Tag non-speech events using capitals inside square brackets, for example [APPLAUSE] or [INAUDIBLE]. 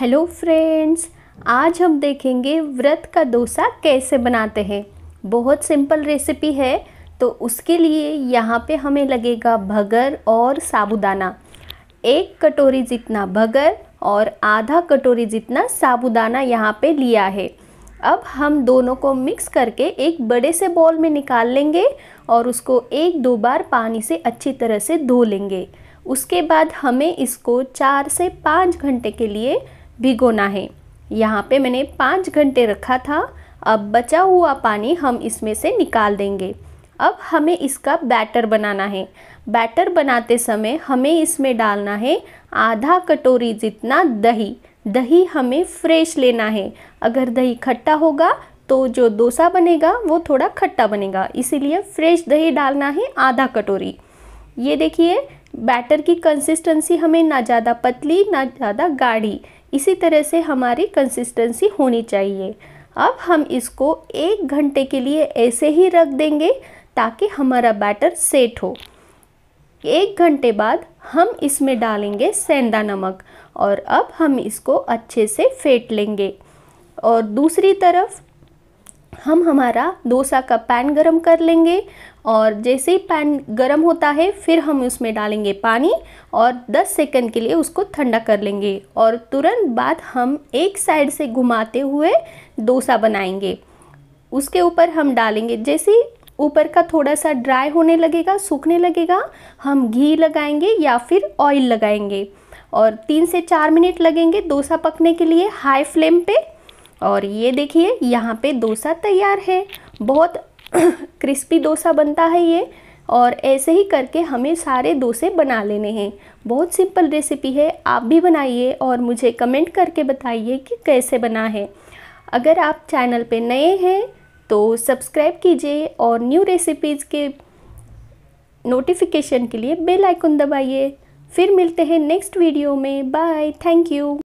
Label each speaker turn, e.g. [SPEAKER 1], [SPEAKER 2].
[SPEAKER 1] hello friends आज हम देखेंगे व्रत का डोसा कैसे बनाते हैं बहुत सिंपल रेसिपी है तो उसके लिए यहाँ पे हमें लगेगा भगर और साबुदाना एक कटोरी जितना भगर और आधा कटोरी जितना साबुदाना यहाँ पे लिया है अब हम दोनों को मिक्स करके एक बड़े से बॉल में निकाल लेंगे और उसको एक दो बार पानी से अच्छी तरह से धो लेंगे उसके बाद हमें इसको चार से पाँच घंटे के लिए भिगोना है यहाँ पे मैंने पाँच घंटे रखा था अब बचा हुआ पानी हम इसमें से निकाल देंगे अब हमें इसका बैटर बनाना है बैटर बनाते समय हमें इसमें डालना है आधा कटोरी जितना दही दही हमें फ्रेश लेना है अगर दही खट्टा होगा तो जो डोसा बनेगा वो थोड़ा खट्टा बनेगा इसीलिए फ्रेश दही डालना है आधा कटोरी ये देखिए बैटर की कंसिस्टेंसी हमें ना ज़्यादा पतली ना ज़्यादा गाढ़ी इसी तरह से हमारी कंसिस्टेंसी होनी चाहिए अब हम इसको एक घंटे के लिए ऐसे ही रख देंगे ताकि हमारा बैटर सेट हो एक घंटे बाद हम इसमें डालेंगे सेंधा नमक और अब हम इसको अच्छे से फेंट लेंगे और दूसरी तरफ हम हमारा डोसा का पैन गरम कर लेंगे और जैसे ही पैन गरम होता है फिर हम उसमें डालेंगे पानी और 10 सेकंड के लिए उसको ठंडा कर लेंगे और तुरंत बाद हम एक साइड से घुमाते हुए डोसा बनाएंगे उसके ऊपर हम डालेंगे जैसे ऊपर का थोड़ा सा ड्राई होने लगेगा सूखने लगेगा हम घी लगाएंगे या फिर ऑयल लगाएंगे और तीन से चार मिनट लगेंगे डोसा पकने के लिए हाई फ्लेम पर और ये देखिए यहाँ पे डोसा तैयार है बहुत [CLEARS THROAT] क्रिस्पी डोसा बनता है ये और ऐसे ही करके हमें सारे डोसे बना लेने हैं बहुत सिंपल रेसिपी है आप भी बनाइए और मुझे कमेंट करके बताइए कि कैसे बना है अगर आप चैनल पे नए हैं तो सब्सक्राइब कीजिए और न्यू रेसिपीज़ के नोटिफिकेशन के लिए बेल आइकन दबाइए फिर मिलते हैं नेक्स्ट वीडियो में बाय थैंक यू